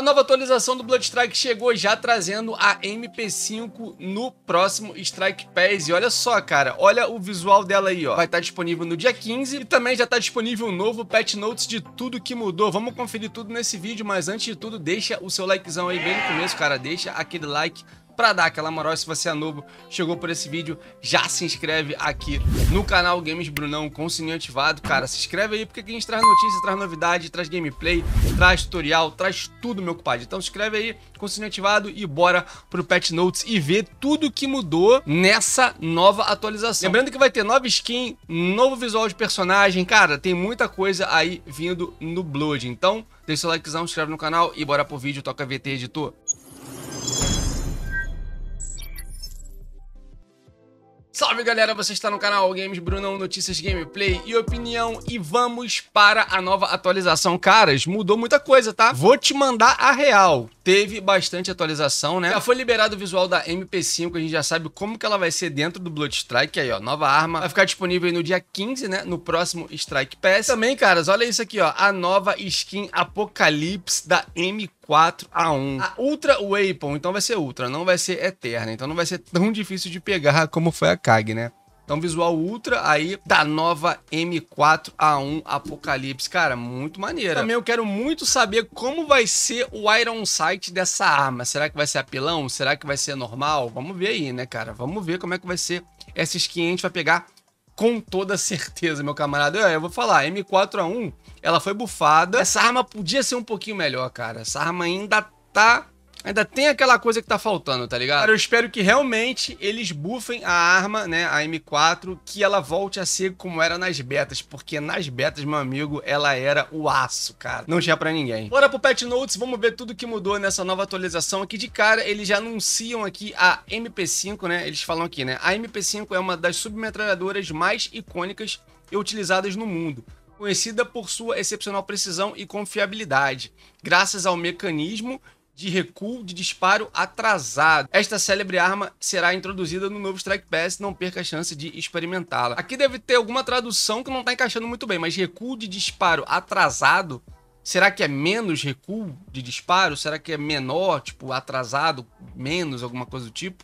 A nova atualização do Bloodstrike chegou já trazendo a MP5 no próximo Strike Pass. E olha só, cara, olha o visual dela aí, ó. Vai estar tá disponível no dia 15 e também já está disponível um novo patch notes de tudo que mudou. Vamos conferir tudo nesse vídeo, mas antes de tudo, deixa o seu likezão aí bem no começo, cara. Deixa aquele like para dar aquela moral, se você é novo, chegou por esse vídeo, já se inscreve aqui no canal Games Brunão com o sininho ativado. Cara, se inscreve aí porque aqui a gente traz notícia, traz novidade, traz gameplay, traz tutorial, traz tudo, meu compadre. Então se inscreve aí com o sininho ativado e bora pro Pet Notes e ver tudo que mudou nessa nova atualização. Lembrando que vai ter nova skin, novo visual de personagem, cara, tem muita coisa aí vindo no Blood. Então, deixa o likezão, se inscreve no canal e bora pro vídeo, toca VT, editor. Salve galera, você está no canal Games Brunão, notícias, gameplay e opinião e vamos para a nova atualização. Caras, mudou muita coisa, tá? Vou te mandar a real. Teve bastante atualização, né? Já foi liberado o visual da MP5, a gente já sabe como que ela vai ser dentro do Blood Strike. Aí, ó, nova arma. Vai ficar disponível no dia 15, né? No próximo Strike Pass. Também, caras, olha isso aqui, ó. A nova skin Apocalipse da M4. 4 a 1. A Ultra Weapon, então vai ser Ultra, não vai ser Eterna. Então não vai ser tão difícil de pegar como foi a CAG, né? Então, visual ultra aí da nova M4A1 Apocalipse. Cara, muito maneira. Também eu quero muito saber como vai ser o Iron Sight dessa arma. Será que vai ser apelão? Será que vai ser normal? Vamos ver aí, né, cara? Vamos ver como é que vai ser essa skin. A gente vai pegar com toda certeza, meu camarada. Eu, eu vou falar, M4A1, ela foi bufada. Essa arma podia ser um pouquinho melhor, cara. Essa arma ainda tá Ainda tem aquela coisa que tá faltando, tá ligado? Cara, eu espero que realmente eles bufem a arma, né, a M4, que ela volte a ser como era nas betas, porque nas betas, meu amigo, ela era o aço, cara. Não tinha para ninguém. Bora pro Pet Notes, vamos ver tudo que mudou nessa nova atualização. Aqui de cara, eles já anunciam aqui a MP5, né? Eles falam aqui, né? A MP5 é uma das submetralhadoras mais icônicas e utilizadas no mundo conhecida por sua excepcional precisão e confiabilidade, graças ao mecanismo de recuo de disparo atrasado. Esta célebre arma será introduzida no novo Strike Pass, não perca a chance de experimentá-la. Aqui deve ter alguma tradução que não está encaixando muito bem, mas recuo de disparo atrasado, será que é menos recuo de disparo? Será que é menor, tipo, atrasado, menos, alguma coisa do tipo?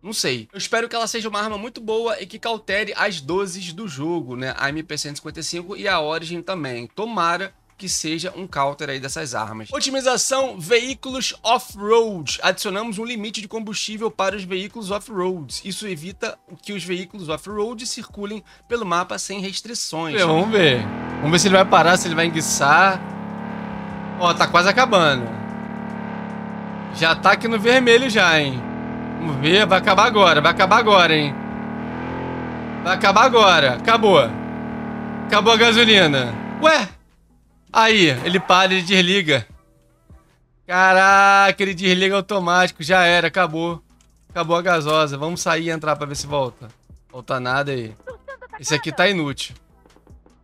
Não sei. Eu espero que ela seja uma arma muito boa e que cautere as doses do jogo, né? A MP-155 e a Origin também. Tomara que seja um counter aí dessas armas. Otimização veículos off-road. Adicionamos um limite de combustível para os veículos off-road. Isso evita que os veículos off-road circulem pelo mapa sem restrições. Meu, vamos ver. Vamos ver se ele vai parar, se ele vai enguiçar. Ó, tá quase acabando. Já tá aqui no vermelho já, hein. Vamos ver, vai acabar agora, vai acabar agora, hein. Vai acabar agora. Acabou. Acabou a gasolina. Ué? Aí, ele para, ele desliga. Caraca, ele desliga automático. Já era, acabou. Acabou a gasosa. Vamos sair e entrar pra ver se volta. Volta nada aí. Esse aqui tá inútil.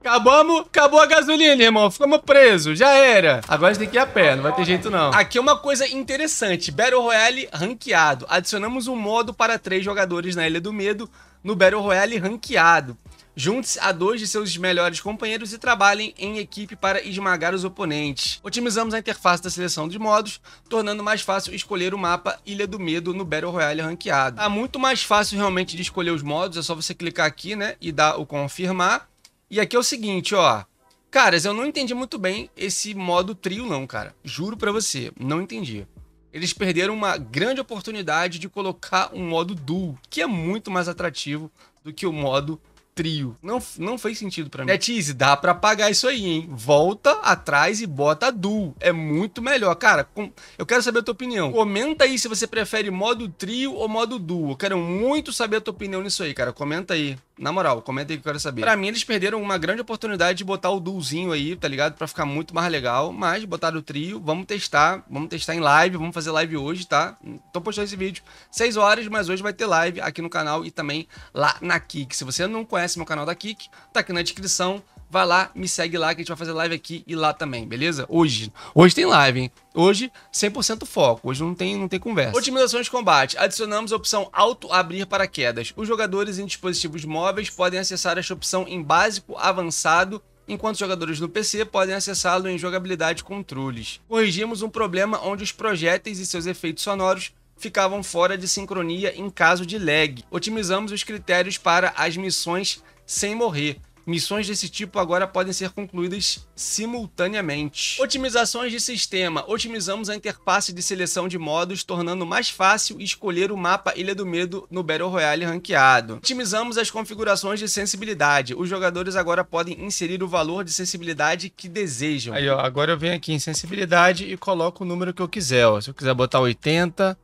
Acabamos, acabou a gasolina, irmão. Ficamos presos, já era. Agora a gente tem que ir a pé, não vai ter jeito não. Aqui é uma coisa interessante, Battle Royale ranqueado. Adicionamos um modo para três jogadores na Ilha do Medo no Battle Royale ranqueado. Junte-se a dois de seus melhores companheiros e trabalhem em equipe para esmagar os oponentes. Otimizamos a interface da seleção dos modos, tornando mais fácil escolher o mapa Ilha do Medo no Battle Royale ranqueado. Tá muito mais fácil realmente de escolher os modos, é só você clicar aqui, né, e dar o confirmar. E aqui é o seguinte, ó. Caras, eu não entendi muito bem esse modo trio não, cara. Juro pra você, não entendi. Eles perderam uma grande oportunidade de colocar um modo duo, que é muito mais atrativo do que o modo trio. Não, não fez sentido para mim. Netize, dá para pagar isso aí, hein? Volta atrás e bota duo. É muito melhor. Cara, com... eu quero saber a tua opinião. Comenta aí se você prefere modo trio ou modo duo. Eu quero muito saber a tua opinião nisso aí, cara. Comenta aí. Na moral, comenta aí que eu quero saber. Pra mim, eles perderam uma grande oportunidade de botar o duozinho aí, tá ligado? Pra ficar muito mais legal. Mas botaram o trio, vamos testar. Vamos testar em live, vamos fazer live hoje, tá? Tô postando esse vídeo 6 horas, mas hoje vai ter live aqui no canal e também lá na Kik. Se você não conhece, conhece meu canal da Kik, tá aqui na descrição. Vai lá, me segue lá que a gente vai fazer live aqui e lá também, beleza? Hoje. Hoje tem live, hein? Hoje, 100% foco. Hoje não tem, não tem conversa. Otimizações de combate. Adicionamos a opção auto-abrir paraquedas. Os jogadores em dispositivos móveis podem acessar esta opção em básico, avançado enquanto jogadores no PC podem acessá-lo em jogabilidade controles. Corrigimos um problema onde os projéteis e seus efeitos sonoros ficavam fora de sincronia em caso de lag. Otimizamos os critérios para as missões sem morrer. Missões desse tipo agora podem ser concluídas simultaneamente. Otimizações de sistema. Otimizamos a interface de seleção de modos, tornando mais fácil escolher o mapa Ilha do Medo no Battle Royale ranqueado. Otimizamos as configurações de sensibilidade. Os jogadores agora podem inserir o valor de sensibilidade que desejam. Aí, ó, agora eu venho aqui em sensibilidade e coloco o número que eu quiser. Ó. Se eu quiser botar 80,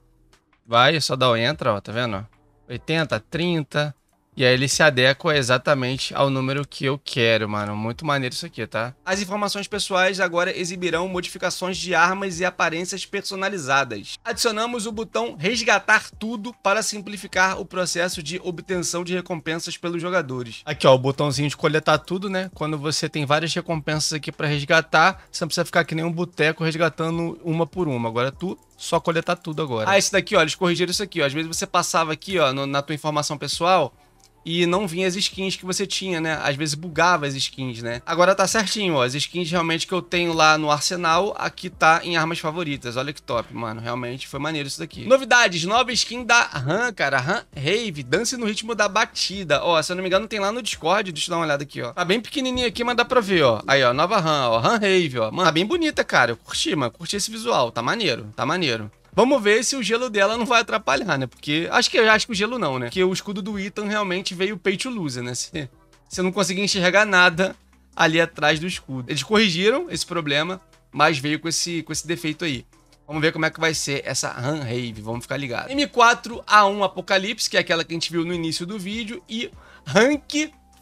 Vai, só dá o entra, ó, tá vendo? 80, 30. E aí ele se adequa exatamente ao número que eu quero, mano. Muito maneiro isso aqui, tá? As informações pessoais agora exibirão modificações de armas e aparências personalizadas. Adicionamos o botão resgatar tudo para simplificar o processo de obtenção de recompensas pelos jogadores. Aqui, ó, o botãozinho de coletar tudo, né? Quando você tem várias recompensas aqui para resgatar, você não precisa ficar que nem um boteco resgatando uma por uma. Agora tu só coletar tudo agora. Ah, esse daqui, ó, eles corrigiram isso aqui, ó. Às vezes você passava aqui, ó, no, na tua informação pessoal e não vinha as skins que você tinha, né? Às vezes bugava as skins, né? Agora tá certinho, ó. As skins realmente que eu tenho lá no arsenal, aqui tá em armas favoritas. Olha que top, mano. Realmente foi maneiro isso daqui. Novidades, nova skin da Han, cara. Han Rave, dance no ritmo da batida. Ó, se eu não me engano tem lá no Discord, deixa eu dar uma olhada aqui, ó. Tá bem pequenininha aqui, mas dá pra ver, ó. Aí, ó, nova Han, ó. Han Rave, ó. Mano, tá bem bonita, cara. Eu curti, mano. Curti esse visual. Tá maneiro, tá maneiro. Vamos ver se o gelo dela não vai atrapalhar, né? Porque acho que acho que o gelo não, né? Porque o escudo do Ethan realmente veio pay to lose, né? Você, você não conseguia enxergar nada ali atrás do escudo. Eles corrigiram esse problema, mas veio com esse, com esse defeito aí. Vamos ver como é que vai ser essa Run Rave, vamos ficar ligados. M4A1 Apocalipse, que é aquela que a gente viu no início do vídeo, e Rank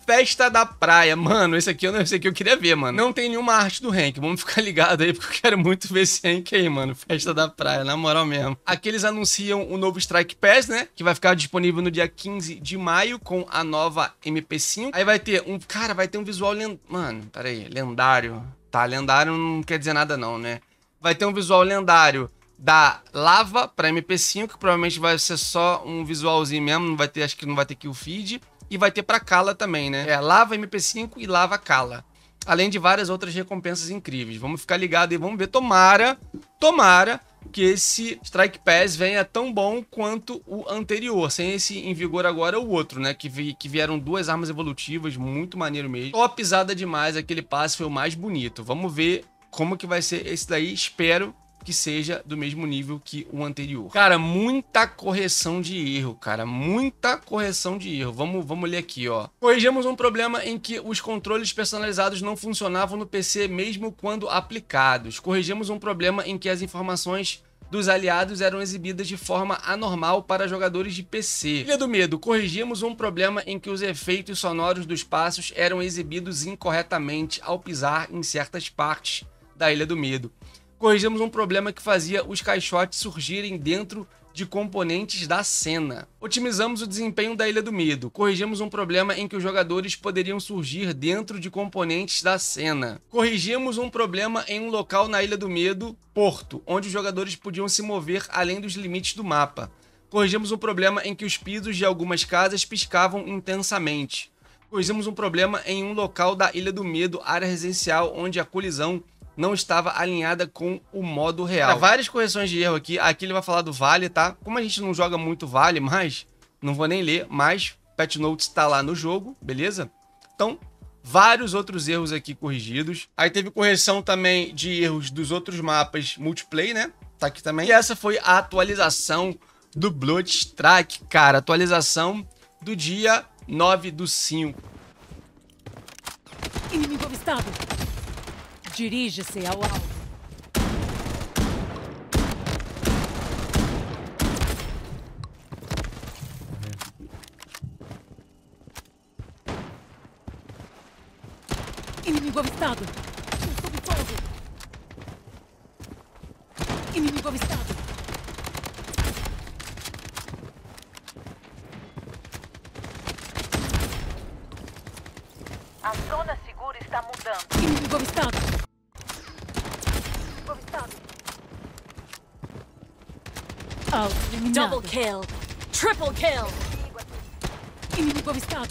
Festa da Praia. Mano, esse aqui, eu não, esse aqui eu queria ver, mano. Não tem nenhuma arte do Hank. Vamos ficar ligado aí, porque eu quero muito ver esse Hank aí, mano. Festa da Praia, na moral mesmo. Aqui eles anunciam o novo Strike Pass, né? Que vai ficar disponível no dia 15 de maio com a nova MP5. Aí vai ter um... Cara, vai ter um visual... Lend... Mano, peraí. Lendário. Tá, lendário não quer dizer nada não, né? Vai ter um visual lendário da Lava para MP5, que provavelmente vai ser só um visualzinho mesmo, não vai ter, acho que não vai ter kill feed, e vai ter para Kala também, né? É Lava MP5 e Lava Kala. Além de várias outras recompensas incríveis. Vamos ficar ligado e vamos ver. Tomara, tomara que esse Strike Pass venha tão bom quanto o anterior, sem esse em vigor agora o outro, né? Que, vi, que vieram duas armas evolutivas, muito maneiro mesmo. ó pisada demais, aquele passe foi o mais bonito. Vamos ver como que vai ser esse daí. Espero que seja do mesmo nível que o anterior. Cara, muita correção de erro, cara, muita correção de erro. Vamos, vamos ler aqui, ó. Corrigimos um problema em que os controles personalizados não funcionavam no PC mesmo quando aplicados. Corrigimos um problema em que as informações dos aliados eram exibidas de forma anormal para jogadores de PC. Ilha do Medo, corrigimos um problema em que os efeitos sonoros dos passos eram exibidos incorretamente ao pisar em certas partes da Ilha do Medo corrigimos um problema que fazia os caixotes surgirem dentro de componentes da cena. Otimizamos o desempenho da Ilha do Medo. Corrigimos um problema em que os jogadores poderiam surgir dentro de componentes da cena. Corrigimos um problema em um local na Ilha do Medo, Porto, onde os jogadores podiam se mover além dos limites do mapa. Corrigimos um problema em que os pisos de algumas casas piscavam intensamente. Corrigimos um problema em um local da Ilha do Medo, área residencial, onde a colisão não estava alinhada com o modo real. É, várias correções de erro aqui. Aqui ele vai falar do Vale, tá? Como a gente não joga muito Vale, mas não vou nem ler, mas Patch Notes está lá no jogo, beleza? Então, vários outros erros aqui corrigidos. Aí teve correção também de erros dos outros mapas multiplayer, né? Tá aqui também. E essa foi a atualização do Bloodstrike, cara. Atualização do dia 9 do 5. Inimigo avistado! Dirige-se ao alvo. Inimigo avistado! Estou sob fogo! Inimigo avistado! Double kill. Triple kill. Inimigo avistado.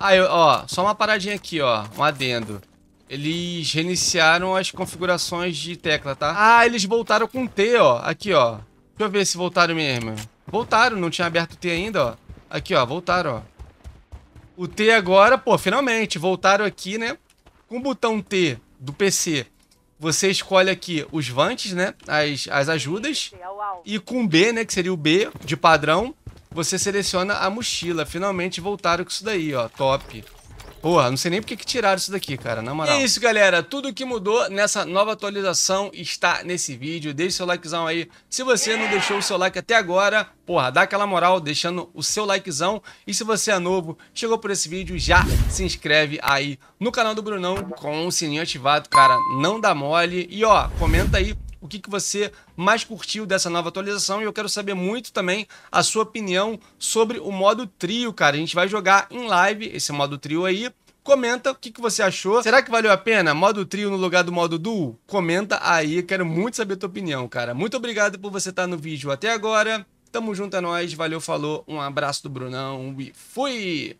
Ah, ó, só uma paradinha aqui, ó, um adendo. Eles reiniciaram as configurações de tecla, tá? Ah, eles voltaram com T, ó, aqui, ó. Deixa eu ver se voltaram mesmo. Voltaram, não tinha aberto o T ainda, ó. Aqui, ó, voltaram, ó. O T agora, pô, finalmente, voltaram aqui, né? Com o botão T do PC, você escolhe aqui os vantes, né? As, as ajudas. E com B, né? Que seria o B de padrão. Você seleciona a mochila. Finalmente voltaram com isso daí, ó. Top. Porra, não sei nem por que tiraram isso daqui, cara, na moral. é isso, galera. Tudo que mudou nessa nova atualização está nesse vídeo. Deixe seu likezão aí. Se você não deixou o seu like até agora, porra, dá aquela moral deixando o seu likezão. E se você é novo, chegou por esse vídeo, já se inscreve aí no canal do Brunão com o sininho ativado, cara. Não dá mole. E ó, comenta aí o que, que você mais curtiu dessa nova atualização e eu quero saber muito também a sua opinião sobre o modo trio, cara. A gente vai jogar em live esse modo trio aí. Comenta o que, que você achou. Será que valeu a pena? Modo trio no lugar do modo duo? Comenta aí, quero muito saber a tua opinião, cara. Muito obrigado por você estar no vídeo até agora. Tamo junto a é nós, valeu, falou, um abraço do Brunão e fui!